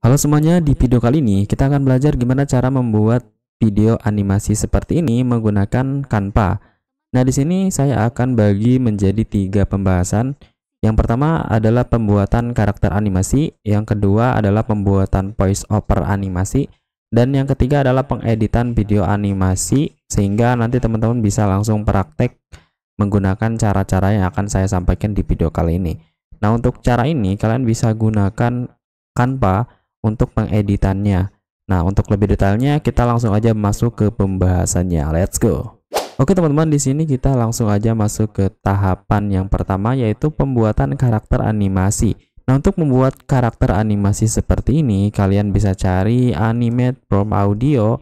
Halo semuanya, di video kali ini kita akan belajar gimana cara membuat video animasi seperti ini menggunakan Canva. Nah, di sini saya akan bagi menjadi tiga pembahasan. Yang pertama adalah pembuatan karakter animasi, yang kedua adalah pembuatan voice over animasi, dan yang ketiga adalah pengeditan video animasi sehingga nanti teman-teman bisa langsung praktek menggunakan cara-cara yang akan saya sampaikan di video kali ini. Nah, untuk cara ini kalian bisa gunakan Canva untuk pengeditannya. Nah, untuk lebih detailnya kita langsung aja masuk ke pembahasannya. Let's go. Oke teman-teman, di sini kita langsung aja masuk ke tahapan yang pertama yaitu pembuatan karakter animasi. Nah, untuk membuat karakter animasi seperti ini, kalian bisa cari animate from audio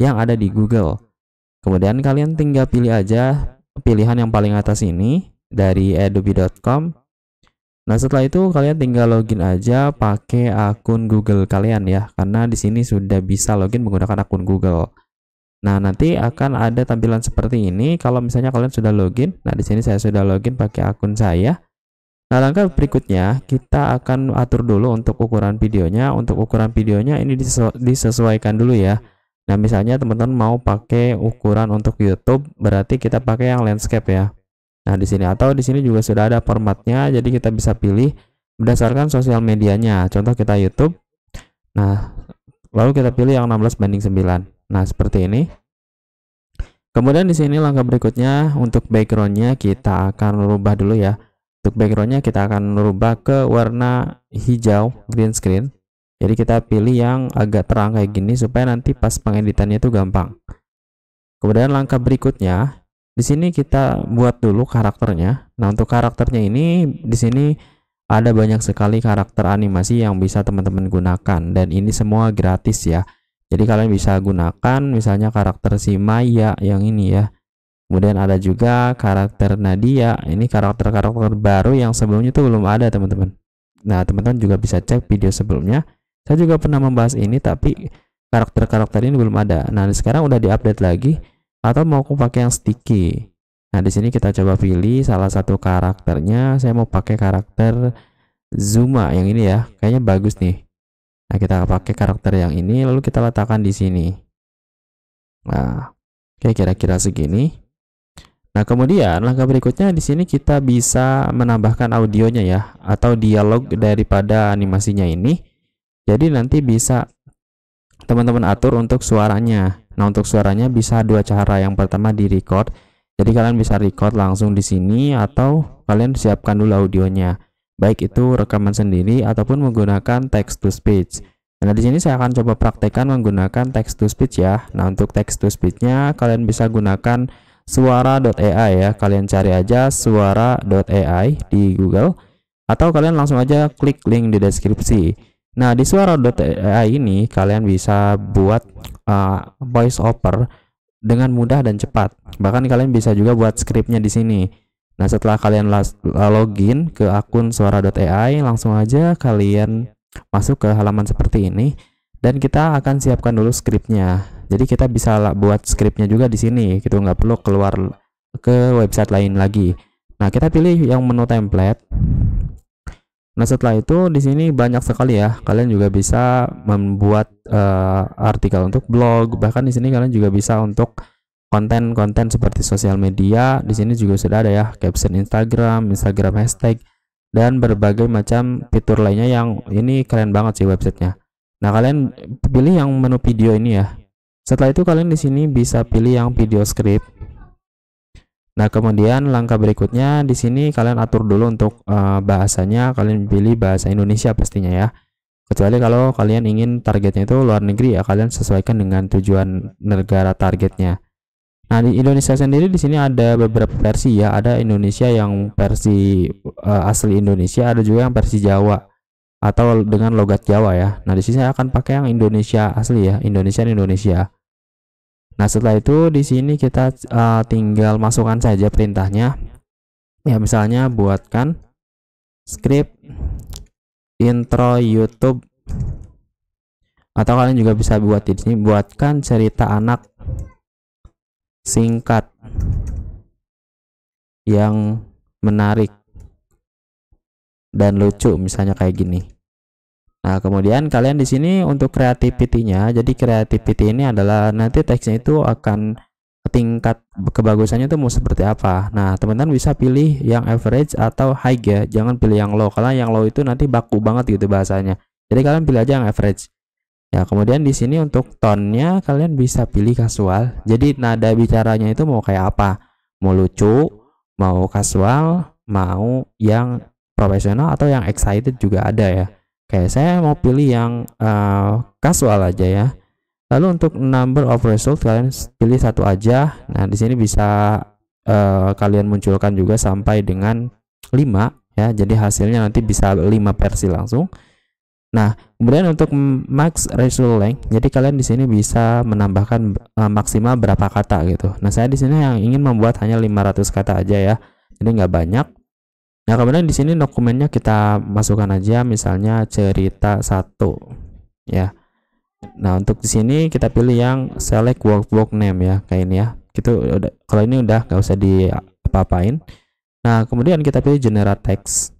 yang ada di Google. Kemudian kalian tinggal pilih aja pilihan yang paling atas ini dari adobe.com Nah, setelah itu kalian tinggal login aja pakai akun Google kalian ya, karena di sini sudah bisa login menggunakan akun Google. Nah, nanti akan ada tampilan seperti ini kalau misalnya kalian sudah login. Nah, di sini saya sudah login pakai akun saya. Nah, langkah berikutnya kita akan atur dulu untuk ukuran videonya. Untuk ukuran videonya ini disesuaikan dulu ya. Nah, misalnya teman-teman mau pakai ukuran untuk YouTube, berarti kita pakai yang landscape ya. Nah, di sini atau di sini juga sudah ada formatnya, jadi kita bisa pilih berdasarkan sosial medianya. Contoh kita YouTube. Nah, lalu kita pilih yang 16 banding 9. Nah, seperti ini. Kemudian di sini langkah berikutnya untuk backgroundnya kita akan rubah dulu ya. Untuk backgroundnya kita akan rubah ke warna hijau green screen. Jadi kita pilih yang agak terang kayak gini supaya nanti pas pengeditannya itu gampang. Kemudian langkah berikutnya di sini kita buat dulu karakternya. Nah, untuk karakternya ini di sini ada banyak sekali karakter animasi yang bisa teman-teman gunakan dan ini semua gratis ya. Jadi kalian bisa gunakan misalnya karakter si Maya yang ini ya. Kemudian ada juga karakter Nadia. Ini karakter-karakter baru yang sebelumnya itu belum ada teman-teman. Nah teman-teman juga bisa cek video sebelumnya. Saya juga pernah membahas ini tapi karakter-karakter ini belum ada. Nah sekarang udah diupdate lagi atau mau aku pakai yang sticky nah di sini kita coba pilih salah satu karakternya saya mau pakai karakter Zuma yang ini ya kayaknya bagus nih nah kita pakai karakter yang ini lalu kita letakkan di sini nah oke kira-kira segini Nah, kemudian langkah berikutnya di sini kita bisa menambahkan audionya ya atau dialog daripada animasinya ini. Jadi nanti bisa teman-teman atur untuk suaranya. Nah, untuk suaranya bisa dua cara. Yang pertama di record. Jadi kalian bisa record langsung di sini atau kalian siapkan dulu audionya. Baik itu rekaman sendiri ataupun menggunakan text to speech. Nah, di sini saya akan coba praktekkan menggunakan text to speech ya. Nah, untuk text to speechnya kalian bisa gunakan suara.ai ya. Kalian cari aja suara.ai di Google atau kalian langsung aja klik link di deskripsi. Nah, di suara.ai ini kalian bisa buat uh, voice over dengan mudah dan cepat. Bahkan kalian bisa juga buat scriptnya di sini. Nah, setelah kalian login ke akun suara.ai, langsung aja kalian masuk ke halaman seperti ini dan kita akan siapkan dulu scriptnya. Jadi kita bisa buat scriptnya juga di sini, gitu nggak perlu keluar ke website lain lagi. Nah, kita pilih yang menu template Nah, setelah itu di sini banyak sekali ya. Kalian juga bisa membuat uh, artikel untuk blog, bahkan di sini kalian juga bisa untuk konten-konten seperti sosial media. Di sini juga sudah ada ya, caption Instagram, Instagram hashtag dan berbagai macam fitur lainnya yang ini keren banget sih websitenya. Nah, kalian pilih yang menu video ini ya. Setelah itu kalian di sini bisa pilih yang video script Nah, kemudian langkah berikutnya di sini kalian atur dulu untuk uh, bahasanya, kalian pilih bahasa Indonesia pastinya ya. Kecuali kalau kalian ingin targetnya itu luar negeri ya, kalian sesuaikan dengan tujuan negara targetnya. Nah, di Indonesia sendiri di sini ada beberapa versi ya. Ada Indonesia yang versi uh, asli Indonesia, ada juga yang versi Jawa atau dengan logat Jawa ya. Nah, di sini saya akan pakai yang Indonesia asli ya, Indonesia Indonesia. Nah, setelah itu di sini kita uh, tinggal masukkan saja perintahnya. Ya, misalnya buatkan script intro YouTube atau kalian juga bisa buat di sini buatkan cerita anak singkat yang menarik dan lucu misalnya kayak gini. Nah, kemudian kalian di sini untuk creativity-nya. Jadi creativity ini adalah nanti teksnya itu akan tingkat kebagusannya itu mau seperti apa. Nah, teman-teman bisa pilih yang average atau high ya. Jangan pilih yang low karena yang low itu nanti baku banget gitu bahasanya. Jadi kalian pilih aja yang average. Ya, kemudian di sini untuk tone-nya kalian bisa pilih casual Jadi nada bicaranya itu mau kayak apa? Mau lucu, mau casual mau yang profesional atau yang excited juga ada ya. Oke, saya mau pilih yang uh, casual aja ya. Lalu untuk number of result kalian pilih satu aja. Nah, di sini bisa uh, kalian munculkan juga sampai dengan 5 ya. Jadi hasilnya nanti bisa 5 versi langsung. Nah, kemudian untuk max result length, jadi kalian di sini bisa menambahkan uh, maksimal berapa kata gitu. Nah, saya di sini yang ingin membuat hanya 500 kata aja ya. Jadi nggak banyak. Nah, kemudian di sini dokumennya kita masukkan aja misalnya cerita 1 ya. Nah, untuk di sini kita pilih yang select workbook name ya, kayak ini ya. Gitu udah kalau ini udah nggak usah diapa apain Nah, kemudian kita pilih generate text.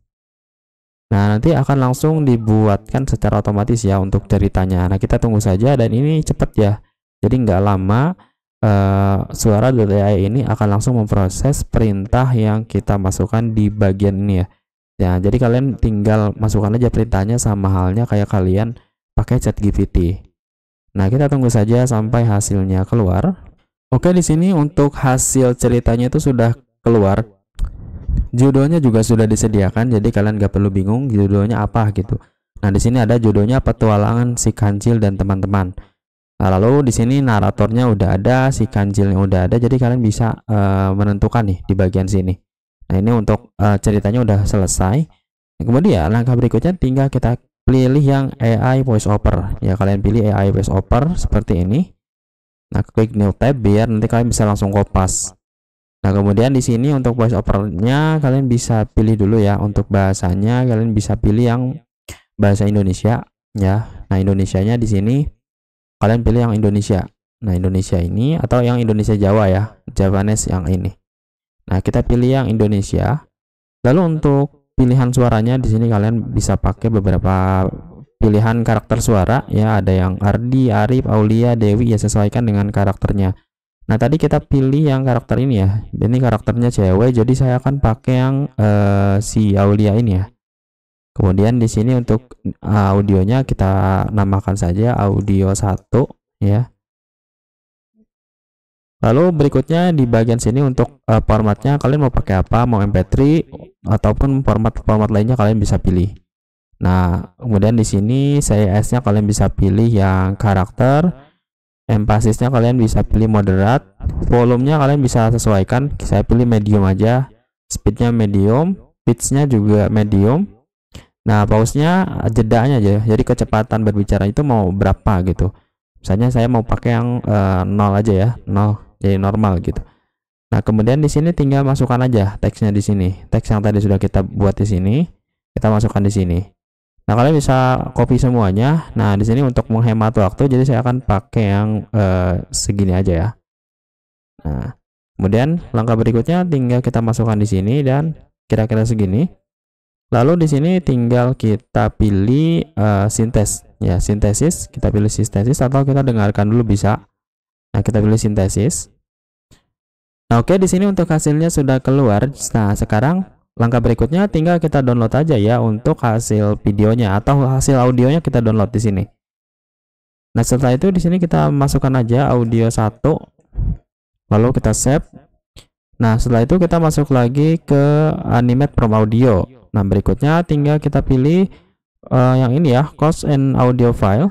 Nah, nanti akan langsung dibuatkan secara otomatis ya untuk ceritanya. Nah, kita tunggu saja dan ini cepat ya. Jadi nggak lama uh, suara AI ini akan langsung memproses perintah yang kita masukkan di bagian ini ya. Ya, jadi kalian tinggal masukkan aja perintahnya sama halnya kayak kalian pakai chat GPT. Nah, kita tunggu saja sampai hasilnya keluar. Oke, di sini untuk hasil ceritanya itu sudah keluar. Judulnya juga sudah disediakan, jadi kalian gak perlu bingung judulnya apa gitu. Nah, di sini ada judulnya Petualangan Si Kancil dan Teman-teman. Nah, lalu di sini naratornya udah ada, si kanjilnya udah ada, jadi kalian bisa uh, menentukan nih di bagian sini. Nah, ini untuk uh, ceritanya udah selesai. Nah, kemudian ya, langkah berikutnya tinggal kita pilih yang AI voice over. Ya, kalian pilih AI voice over seperti ini. Nah, klik new tab biar nanti kalian bisa langsung kopas. Nah, kemudian di sini untuk voice nya kalian bisa pilih dulu ya untuk bahasanya kalian bisa pilih yang bahasa Indonesia ya. Nah, Indonesianya di sini kalian pilih yang Indonesia nah Indonesia ini atau yang Indonesia Jawa ya Javanese yang ini nah kita pilih yang Indonesia lalu untuk pilihan suaranya di sini kalian bisa pakai beberapa pilihan karakter suara ya ada yang Ardi, Arif, Aulia, Dewi ya sesuaikan dengan karakternya nah tadi kita pilih yang karakter ini ya ini karakternya cewek jadi saya akan pakai yang uh, si Aulia ini ya Kemudian di sini untuk uh, audionya kita namakan saja audio 1 ya. Lalu berikutnya di bagian sini untuk uh, formatnya kalian mau pakai apa, mau MP3 ataupun format-format lainnya kalian bisa pilih. Nah, kemudian di sini s nya kalian bisa pilih yang karakter, Emphasis-nya kalian bisa pilih moderat, volumenya kalian bisa sesuaikan. Saya pilih medium aja, Speed-nya medium, pitch-nya juga medium, Nah, pausnya jedanya aja. Ya. Jadi kecepatan berbicara itu mau berapa gitu. Misalnya saya mau pakai yang uh, nol aja ya, 0, jadi normal gitu. Nah, kemudian di sini tinggal masukkan aja teksnya di sini. Teks yang tadi sudah kita buat di sini, kita masukkan di sini. Nah, kalian bisa copy semuanya. Nah, di sini untuk menghemat waktu, jadi saya akan pakai yang uh, segini aja ya. Nah, kemudian langkah berikutnya tinggal kita masukkan di sini dan kira-kira segini. Lalu di sini tinggal kita pilih uh, sintes ya, sintesis, kita pilih sintesis atau kita dengarkan dulu bisa. Nah, kita pilih sintesis. Nah, oke di sini untuk hasilnya sudah keluar. Nah, sekarang langkah berikutnya tinggal kita download aja ya untuk hasil videonya atau hasil audionya kita download di sini. Nah, setelah itu di sini kita masukkan aja audio 1. Lalu kita save. Nah, setelah itu kita masuk lagi ke animate from audio. Nah, berikutnya tinggal kita pilih uh, yang ini ya, cost and audio file.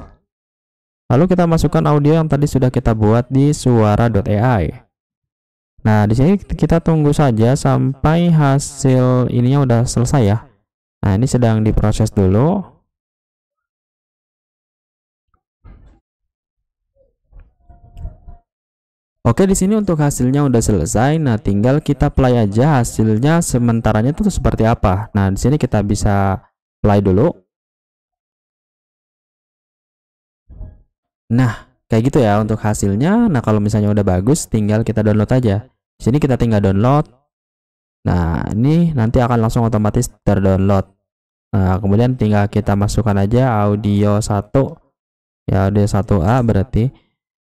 Lalu kita masukkan audio yang tadi sudah kita buat di suara.ai. Nah, di sini kita tunggu saja sampai hasil ininya udah selesai ya. Nah, ini sedang diproses dulu. Oke di sini untuk hasilnya udah selesai. Nah tinggal kita play aja hasilnya sementaranya itu seperti apa. Nah di sini kita bisa play dulu. Nah kayak gitu ya untuk hasilnya. Nah kalau misalnya udah bagus, tinggal kita download aja. Di sini kita tinggal download. Nah ini nanti akan langsung otomatis terdownload. Nah kemudian tinggal kita masukkan aja audio 1 ya audio 1A berarti.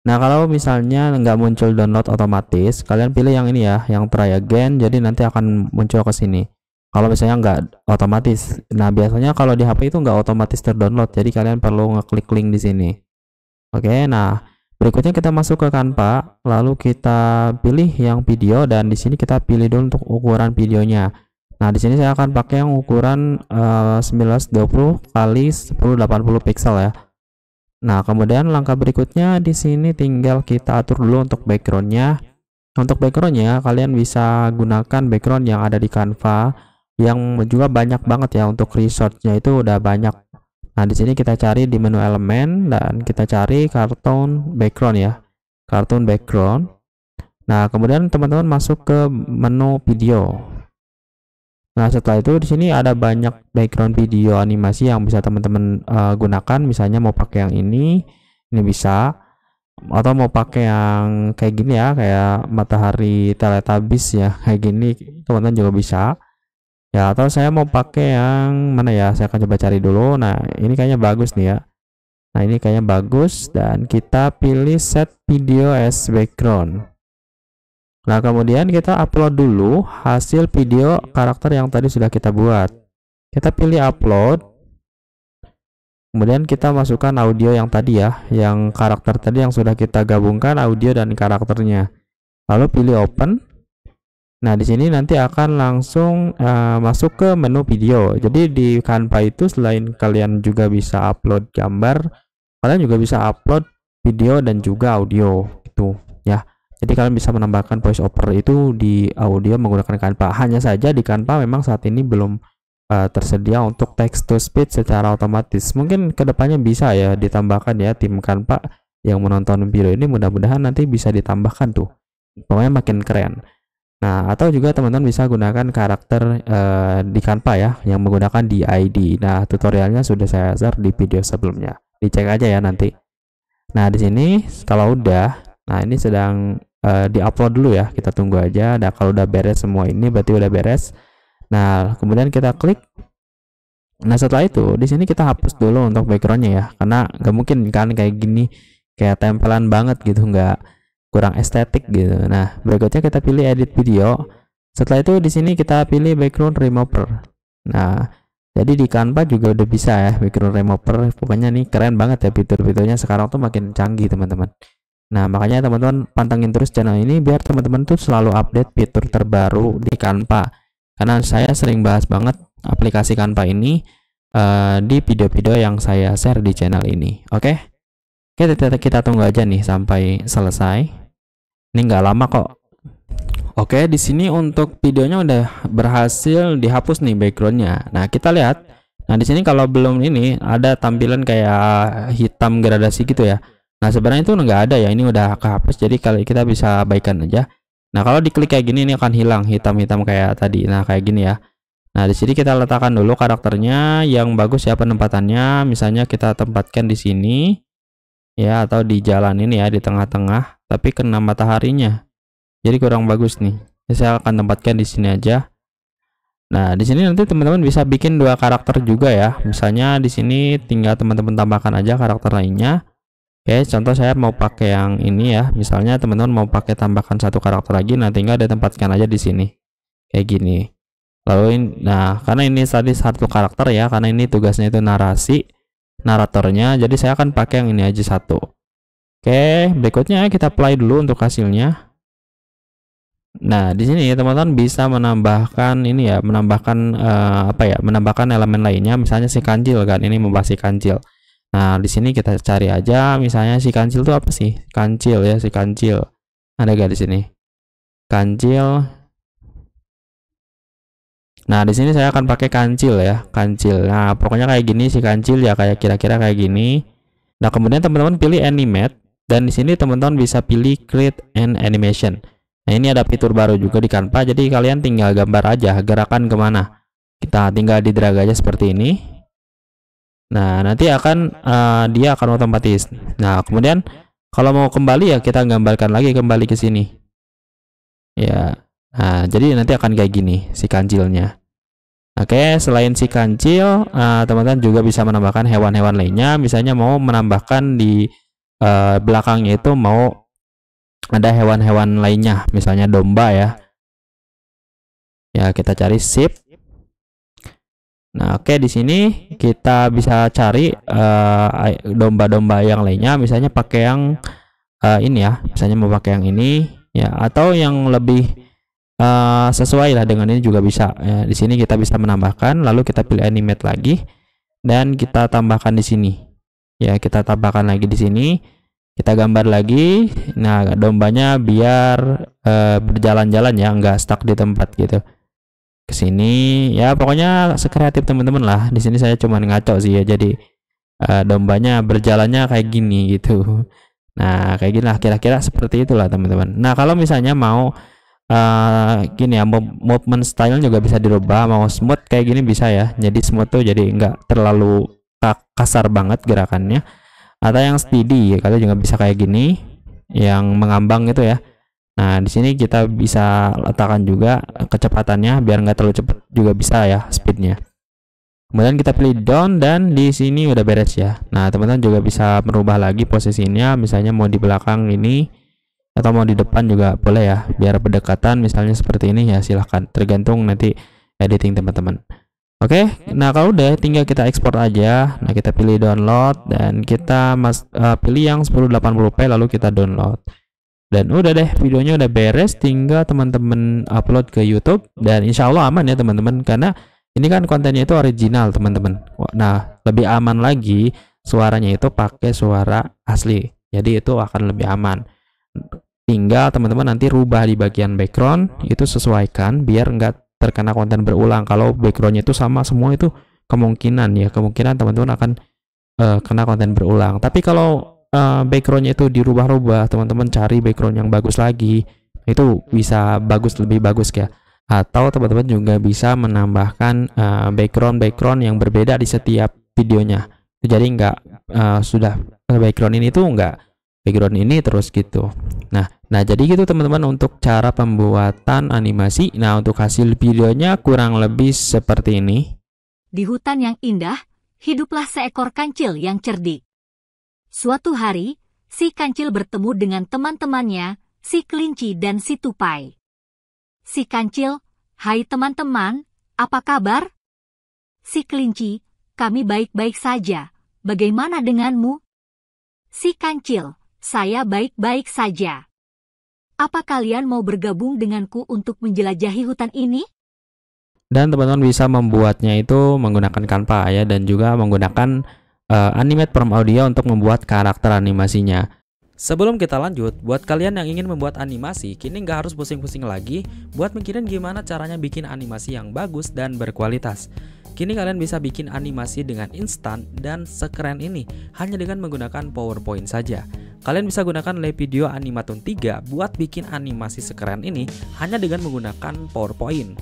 Nah kalau misalnya nggak muncul download otomatis, kalian pilih yang ini ya, yang try again, jadi nanti akan muncul ke sini. Kalau misalnya nggak otomatis, nah biasanya kalau di HP itu nggak otomatis terdownload, jadi kalian perlu ngeklik link di sini. Oke, nah berikutnya kita masuk ke Canva, lalu kita pilih yang video dan di sini kita pilih dulu untuk ukuran videonya. Nah di sini saya akan pakai yang ukuran eh, uh, 1920 kali 1080 pixel ya. Nah, kemudian langkah berikutnya di sini tinggal kita atur dulu untuk backgroundnya. Untuk backgroundnya, kalian bisa gunakan background yang ada di Canva yang juga banyak banget ya untuk resource itu udah banyak. Nah, di sini kita cari di menu elemen dan kita cari kartun background ya. Kartun background. Nah, kemudian teman-teman masuk ke menu video. Nah, setelah itu di sini ada banyak background video animasi yang bisa teman-teman uh, gunakan. Misalnya mau pakai yang ini, ini bisa atau mau pakai yang kayak gini ya, kayak matahari teletabis ya, kayak gini teman-teman juga bisa. Ya, atau saya mau pakai yang mana ya? Saya akan coba cari dulu. Nah, ini kayaknya bagus nih ya. Nah, ini kayaknya bagus dan kita pilih set video as background. Nah, kemudian kita upload dulu hasil video karakter yang tadi sudah kita buat. Kita pilih upload. Kemudian kita masukkan audio yang tadi ya, yang karakter tadi yang sudah kita gabungkan audio dan karakternya. Lalu pilih open. Nah, di sini nanti akan langsung uh, masuk ke menu video. Jadi di Canva itu selain kalian juga bisa upload gambar, kalian juga bisa upload video dan juga audio gitu ya. Jadi kalian bisa menambahkan voice over itu di audio menggunakan Canva. Hanya saja di Canva memang saat ini belum uh, tersedia untuk text to speech secara otomatis. Mungkin kedepannya bisa ya ditambahkan ya tim Canva yang menonton video ini mudah-mudahan nanti bisa ditambahkan tuh. Pokoknya makin keren. Nah, atau juga teman-teman bisa gunakan karakter uh, di Canva ya yang menggunakan D-ID. Nah, tutorialnya sudah saya share di video sebelumnya. Dicek aja ya nanti. Nah, di sini kalau udah Nah, ini sedang uh, diupload dulu ya. Kita tunggu aja. Nah, kalau udah beres semua ini berarti udah beres. Nah, kemudian kita klik. Nah, setelah itu di sini kita hapus dulu untuk backgroundnya ya, karena nggak mungkin kan kayak gini, kayak tempelan banget gitu, nggak kurang estetik gitu. Nah, berikutnya kita pilih edit video. Setelah itu di sini kita pilih background remover. Nah, jadi di Canva juga udah bisa ya background remover. Pokoknya nih keren banget ya fitur-fiturnya sekarang tuh makin canggih teman-teman. Nah, makanya teman-teman pantengin terus channel ini biar teman-teman tuh selalu update fitur terbaru di Canva. Karena saya sering bahas banget aplikasi Canva ini uh, di video-video yang saya share di channel ini. Oke? Okay? Oke, kita, kita tunggu aja nih sampai selesai. Ini nggak lama kok. Oke, di sini untuk videonya udah berhasil dihapus nih backgroundnya. Nah, kita lihat. Nah, di sini kalau belum ini ada tampilan kayak hitam gradasi gitu ya. Nah sebenarnya itu nggak ada ya, ini udah kehapus jadi kalau kita bisa abaikan aja. Nah kalau diklik kayak gini ini akan hilang hitam-hitam kayak tadi. Nah kayak gini ya. Nah di sini kita letakkan dulu karakternya yang bagus ya penempatannya. Misalnya kita tempatkan di sini ya atau di jalan ini ya di tengah-tengah. Tapi kena mataharinya, jadi kurang bagus nih. Ya, saya akan tempatkan di sini aja. Nah, di sini nanti teman-teman bisa bikin dua karakter juga ya. Misalnya di sini tinggal teman-teman tambahkan aja karakter lainnya. Oke, contoh saya mau pakai yang ini ya. Misalnya teman-teman mau pakai tambahkan satu karakter lagi, nah tinggal ditempatkan aja di sini. Kayak gini. Lalu ini, nah karena ini tadi satu karakter ya, karena ini tugasnya itu narasi, naratornya, jadi saya akan pakai yang ini aja satu. Oke, berikutnya kita play dulu untuk hasilnya. Nah, di sini teman-teman bisa menambahkan ini ya, menambahkan uh, apa ya, menambahkan elemen lainnya, misalnya si kancil kan, ini membahas si kancil. Nah, di sini kita cari aja misalnya si kancil itu apa sih? Kancil ya, si kancil. Ada gak di sini? Kancil. Nah, di sini saya akan pakai kancil ya, kancil. Nah, pokoknya kayak gini si kancil ya kayak kira-kira kayak gini. Nah, kemudian teman-teman pilih animate dan di sini teman-teman bisa pilih create an animation. Nah, ini ada fitur baru juga di Canva. Jadi kalian tinggal gambar aja gerakan kemana. Kita tinggal di drag aja seperti ini Nah, nanti akan uh, dia akan otomatis. Nah, kemudian kalau mau kembali ya kita gambarkan lagi kembali ke sini. Ya. Nah, jadi nanti akan kayak gini si kancilnya. Oke, selain si kancil, eh, teman-teman uh, juga bisa menambahkan hewan-hewan lainnya. Misalnya mau menambahkan di uh, eh, belakangnya itu mau ada hewan-hewan lainnya, misalnya domba ya. Ya, kita cari sip. Nah, oke okay, di sini kita bisa cari eh, domba-domba uh, yang lainnya, misalnya pakai yang uh, ini ya, misalnya mau pakai yang ini ya, atau yang lebih uh, sesuai lah dengan ini juga bisa. Ya, di sini kita bisa menambahkan, lalu kita pilih animate lagi dan kita tambahkan di sini. Ya, kita tambahkan lagi di sini, kita gambar lagi. Nah, dombanya biar uh, berjalan-jalan ya, enggak stuck di tempat gitu ke sini ya pokoknya sekreatif teman-teman lah di sini saya cuman ngaco sih ya jadi uh, dombanya berjalannya kayak gini gitu nah kayak gini lah kira-kira seperti itulah teman-teman nah kalau misalnya mau uh, gini ya movement style juga bisa dirubah mau smooth kayak gini bisa ya jadi smooth tuh jadi nggak terlalu kasar banget gerakannya atau yang steady ya kalian juga bisa kayak gini yang mengambang gitu ya Nah, di sini kita bisa letakkan juga kecepatannya biar nggak terlalu cepat juga bisa ya speednya. Kemudian kita pilih down dan di sini udah beres ya. Nah, teman-teman juga bisa merubah lagi posisinya, misalnya mau di belakang ini atau mau di depan juga boleh ya. Biar berdekatan misalnya seperti ini ya silahkan. Tergantung nanti editing teman-teman. Oke, okay, nah kalau udah tinggal kita ekspor aja. Nah, kita pilih download dan kita mas, uh, pilih yang 1080p lalu kita download. Dan udah deh, videonya udah beres, tinggal teman-teman upload ke YouTube dan insya Allah aman ya teman-teman karena ini kan kontennya itu original teman-teman. Nah, lebih aman lagi suaranya itu pakai suara asli. Jadi itu akan lebih aman. Tinggal teman-teman nanti rubah di bagian background itu sesuaikan biar nggak terkena konten berulang. Kalau backgroundnya itu sama semua itu kemungkinan ya kemungkinan teman-teman akan uh, kena konten berulang. Tapi kalau Eh, backgroundnya itu dirubah-rubah teman-teman cari background yang bagus lagi itu bisa bagus lebih bagus ya atau teman-teman juga bisa menambahkan eh, background background background yang berbeda di setiap videonya jadi nggak uh, sudah background ini tuh nggak background ini terus gitu nah nah jadi gitu teman-teman untuk cara pembuatan animasi nah untuk hasil videonya kurang lebih seperti ini di hutan yang indah hiduplah seekor kancil yang cerdik Suatu hari, si kancil bertemu dengan teman-temannya, si kelinci dan si tupai. Si kancil, hai teman-teman, apa kabar? Si kelinci, kami baik-baik saja, bagaimana denganmu? Si kancil, saya baik-baik saja. Apa kalian mau bergabung denganku untuk menjelajahi hutan ini? Dan teman-teman bisa membuatnya itu menggunakan kanpa ya dan juga menggunakan uh, Animate From Audio untuk membuat karakter animasinya. Sebelum kita lanjut, buat kalian yang ingin membuat animasi, kini nggak harus pusing-pusing lagi buat mikirin gimana caranya bikin animasi yang bagus dan berkualitas. Kini kalian bisa bikin animasi dengan instan dan sekeren ini hanya dengan menggunakan PowerPoint saja. Kalian bisa gunakan Lepidio Animaton 3 buat bikin animasi sekeren ini hanya dengan menggunakan PowerPoint.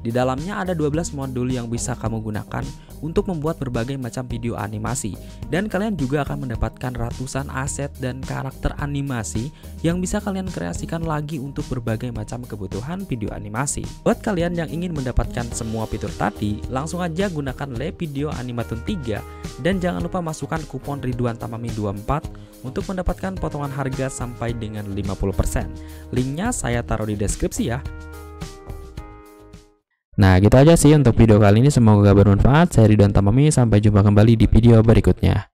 Di dalamnya ada 12 modul yang bisa kamu gunakan untuk membuat berbagai macam video animasi dan kalian juga akan mendapatkan ratusan aset dan karakter animasi yang bisa kalian kreasikan lagi untuk berbagai macam kebutuhan video animasi. Buat kalian yang ingin mendapatkan semua fitur tadi, langsung aja gunakan Video Animatun 3 dan jangan lupa masukkan kupon Ridwan Tamami 24 untuk mendapatkan potongan harga sampai dengan 50%. Linknya saya taruh di deskripsi ya. Nah, gitu aja sih untuk video kali ini. Semoga bermanfaat. Saya Ridwan Tamami. Sampai jumpa kembali di video berikutnya.